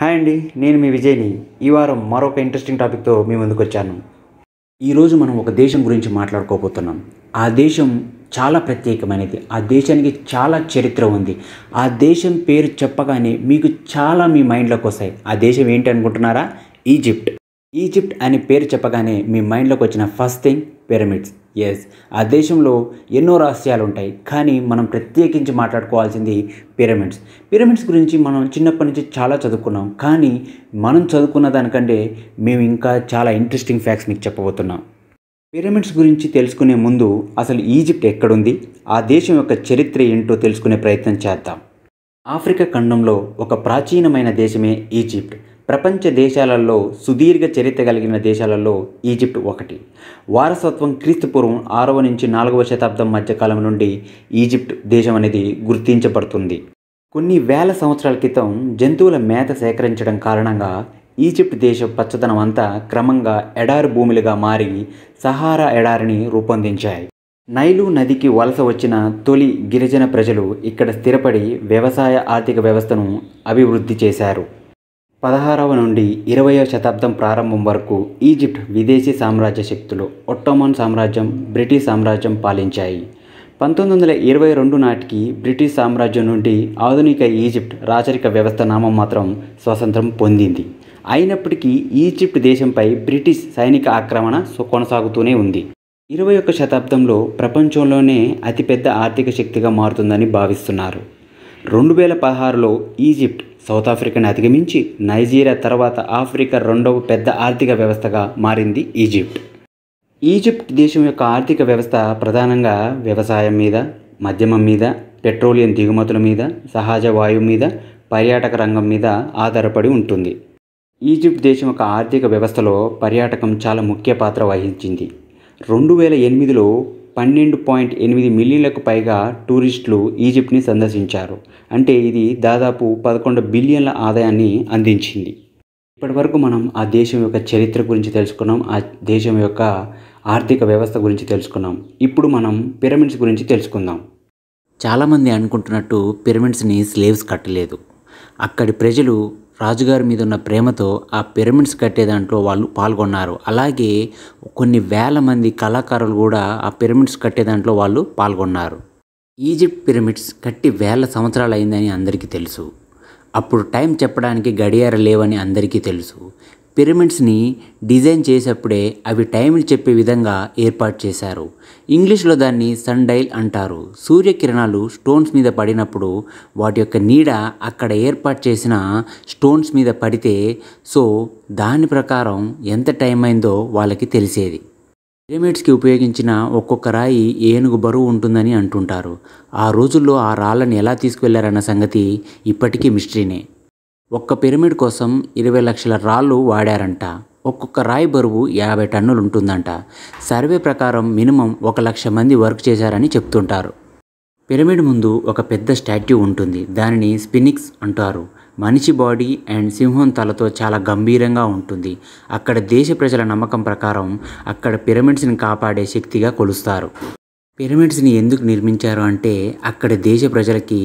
hi అండి నేను మీ విజయ్ని ఈ వారం మరొక ఇంట్రెస్టింగ్ టాపిక్తో మీ ముందుకు వచ్చాను ఈరోజు మనం ఒక దేశం గురించి మాట్లాడుకోబోతున్నాం ఆ దేశం చాలా ప్రత్యేకమైనది ఆ దేశానికి చాలా చరిత్ర ఉంది ఆ దేశం పేరు చెప్పగానే మీకు చాలా మీ మైండ్లోకి వస్తాయి ఆ దేశం ఏంటి అనుకుంటున్నారా ఈజిప్ట్ ఈజిప్ట్ అనే పేరు చెప్పగానే మీ మైండ్లోకి వచ్చిన ఫస్ట్ థింగ్ పిరమిడ్స్ ఎస్ ఆ దేశంలో ఎన్నో రహస్యాలు ఉంటాయి కానీ మనం ప్రత్యేకించి మాట్లాడుకోవాల్సింది పిరమిడ్స్ పిరమిడ్స్ గురించి మనం చిన్నప్పటి నుంచి చాలా చదువుకున్నాం కానీ మనం చదువుకున్న దానికంటే మేము ఇంకా చాలా ఇంట్రెస్టింగ్ ఫ్యాక్ట్స్ మీకు చెప్పబోతున్నాం పిరమిడ్స్ గురించి తెలుసుకునే ముందు అసలు ఈజిప్ట్ ఎక్కడుంది ఆ దేశం యొక్క చరిత్ర ఏంటో తెలుసుకునే ప్రయత్నం చేద్దాం ఆఫ్రికా ఖండంలో ఒక ప్రాచీనమైన దేశమే ఈజిప్ట్ ప్రపంచ దేశాలలో సుదీర్ఘ చరిత్ర కలిగిన దేశాలలో ఈజిప్ట్ ఒకటి వారసత్వం క్రీస్తుపూర్వం ఆరవ నుంచి నాలుగవ శతాబ్దం మధ్యకాలం నుండి ఈజిప్ట్ దేశం అనేది గుర్తించబడుతుంది కొన్ని వేల సంవత్సరాల క్రితం జంతువుల మేత సేకరించడం కారణంగా ఈజిప్ట్ దేశ పచ్చదనం అంతా క్రమంగా ఎడారి భూములుగా మారి సహారా ఎడారిని రూపొందించాయి నైలు నదికి వలస వచ్చిన తొలి గిరిజన ప్రజలు ఇక్కడ స్థిరపడి వ్యవసాయ ఆర్థిక వ్యవస్థను అభివృద్ధి చేశారు పదహారవ నుండి ఇరవయవ శతాబ్దం ప్రారంభం వరకు ఈజిప్ట్ విదేశీ సామ్రాజ్య శక్తులు ఒట్టోమన్ సామ్రాజ్యం బ్రిటిష్ సామ్రాజ్యం పాలించాయి పంతొమ్మిది వందల ఇరవై రెండు నాటికి బ్రిటిష్ సామ్రాజ్యం నుండి ఆధునిక ఈజిప్ట్ రాచరిక వ్యవస్థ నామం మాత్రం స్వతంత్రం పొందింది అయినప్పటికీ ఈజిప్ట్ దేశంపై బ్రిటిష్ సైనిక ఆక్రమణ కొనసాగుతూనే ఉంది ఇరవై ఒక్క శతాబ్దంలో ప్రపంచంలోనే అతిపెద్ద ఆర్థిక శక్తిగా మారుతుందని భావిస్తున్నారు రెండు వేల పదహారులో ఈజిప్ట్ సౌత్ ఆఫ్రికాని అధిగమించి నైజీరియా తర్వాత ఆఫ్రికా రెండవ పెద్ద ఆర్థిక వ్యవస్థగా మారింది ఈజిప్ట్ ఈజిప్ట్ దేశం యొక్క ఆర్థిక వ్యవస్థ ప్రధానంగా వ్యవసాయం మీద మద్యమం మీద పెట్రోలియం దిగుమతుల మీద సహజ వాయువు మీద పర్యాటక రంగం మీద ఆధారపడి ఉంటుంది ఈజిప్ట్ దేశం యొక్క ఆర్థిక వ్యవస్థలో పర్యాటకం చాలా ముఖ్య పాత్ర వహించింది రెండు వేల ఎనిమిదిలో పన్నెండు పాయింట్ ఎనిమిది మిలియన్లకు పైగా టూరిస్టులు ఈజిప్ట్ని సందర్శించారు అంటే ఇది దాదాపు పదకొండు బిలియన్ల ఆదాయాన్ని అందించింది ఇప్పటివరకు మనం ఆ దేశం యొక్క చరిత్ర గురించి తెలుసుకున్నాం ఆ దేశం యొక్క ఆర్థిక వ్యవస్థ గురించి తెలుసుకున్నాం ఇప్పుడు మనం పిరమిడ్స్ గురించి తెలుసుకుందాం చాలామంది అనుకుంటున్నట్టు పిరమిడ్స్ని స్లేవ్స్ కట్టలేదు అక్కడి ప్రజలు రాజుగారి మీద ఉన్న ప్రేమతో ఆ పిరమిడ్స్ కట్టే దాంట్లో వాళ్ళు పాల్గొన్నారు అలాగే కొన్ని వేల మంది కళాకారులు కూడా ఆ పిరమిడ్స్ కట్టే దాంట్లో వాళ్ళు పాల్గొన్నారు ఈజిప్ట్ పిరమిడ్స్ కట్టి వేల సంవత్సరాలు అయిందని అందరికీ తెలుసు అప్పుడు టైం చెప్పడానికి గడియార లేవని అందరికీ తెలుసు పిరమిడ్స్ని డిజైన్ చేసేప్పుడే అవి టైంని చెప్పే విధంగా ఏర్పాటు చేశారు ఇంగ్లీష్లో దాన్ని సన్ డైల్ అంటారు సూర్యకిరణాలు స్టోన్స్ మీద పడినప్పుడు వాటి యొక్క నీడ అక్కడ ఏర్పాటు చేసిన స్టోన్స్ మీద పడితే సో దాని ప్రకారం ఎంత టైం అయిందో వాళ్ళకి తెలిసేది పిరమిడ్స్కి ఉపయోగించిన ఒక్కొక్క రాయి ఏనుగు బరువు ఉంటుందని అంటుంటారు ఆ రోజుల్లో ఆ రాళ్ళని ఎలా తీసుకువెళ్లారన్న సంగతి ఇప్పటికీ మిస్టరీనే ఒక్క పిరమిడ్ కోసం ఇరవై లక్షల రాళ్ళు వాడారంట ఒక్కొక్క రాయి బరువు యాభై టన్నులు ఉంటుందంట సర్వే ప్రకారం మినిమం ఒక లక్ష మంది వర్క్ చేశారని చెప్తుంటారు పిరమిడ్ ముందు ఒక పెద్ద స్టాట్యూ ఉంటుంది దానిని స్పినిక్స్ అంటారు మనిషి బాడీ అండ్ సింహం తలతో చాలా గంభీరంగా ఉంటుంది అక్కడ దేశ ప్రజల నమ్మకం ప్రకారం అక్కడ పిరమిడ్స్ని కాపాడే శక్తిగా కొలుస్తారు పిరమిడ్స్ని ఎందుకు నిర్మించారు అంటే అక్కడ దేశ ప్రజలకి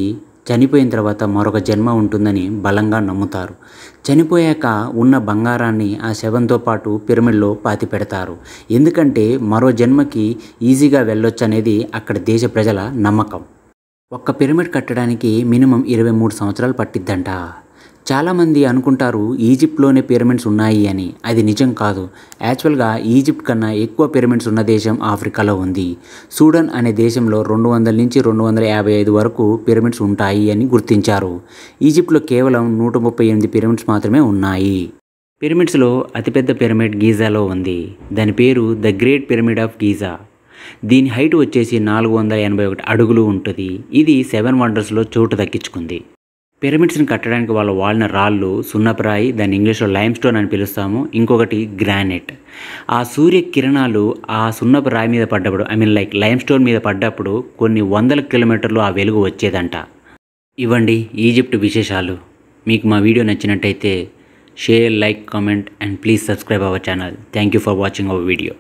చనిపోయిన తర్వాత మరొక జన్మ ఉంటుందని బలంగా నమ్ముతారు చనిపోయాక ఉన్న బంగారాన్ని ఆ శవంతో పాటు పిరమిడ్లో పాతి పెడతారు ఎందుకంటే మరో జన్మకి ఈజీగా వెళ్ళొచ్చు అనేది అక్కడ దేశ ప్రజల నమ్మకం ఒక్క పిరమిడ్ కట్టడానికి మినిమం ఇరవై మూడు సంవత్సరాలు పట్టిద్దంట చాలామంది అనుకుంటారు ఈజిప్ట్లోనే పిరమిడ్స్ ఉన్నాయి అని అది నిజం కాదు యాక్చువల్గా ఈజిప్ట్ కన్నా ఎక్కువ పిరమిడ్స్ ఉన్న దేశం ఆఫ్రికాలో ఉంది సూడన్ అనే దేశంలో రెండు వందల నుంచి రెండు వందల యాభై ఐదు వరకు పిరమిడ్స్ ఉంటాయి అని గుర్తించారు ఈజిప్ట్లో కేవలం నూట ముప్పై ఎనిమిది పిరమిడ్స్ మాత్రమే ఉన్నాయి పిరమిడ్స్లో అతిపెద్ద పిరమిడ్ గీజాలో ఉంది దాని పేరు the great pyramid of Giza దీని హైట్ వచ్చేసి నాలుగు వందల ఎనభై ఒకటి అడుగులు ఉంటుంది ఇది సెవెన్ వండర్స్లో చోటు దక్కించుకుంది పిరమిడ్స్ని కట్టడానికి వాళ్ళు వాడిన రాళ్ళు సున్నపరాయి దాన్ని ఇంగ్లీష్లో లైమ్ స్టోన్ అని పిలుస్తాము ఇంకొకటి గ్రానైట్ ఆ సూర్య కిరణాలు ఆ సున్నపు రాయి మీద పడ్డప్పుడు I mean like limestone మీద పడ్డప్పుడు కొన్ని వందల కిలోమీటర్లు ఆ వెలుగు వచ్చేదంట ఇవ్వండి ఈజిప్ట్ విశేషాలు మీకు మా వీడియో నచ్చినట్టయితే share like comment and please subscribe our channel thank you for watching our video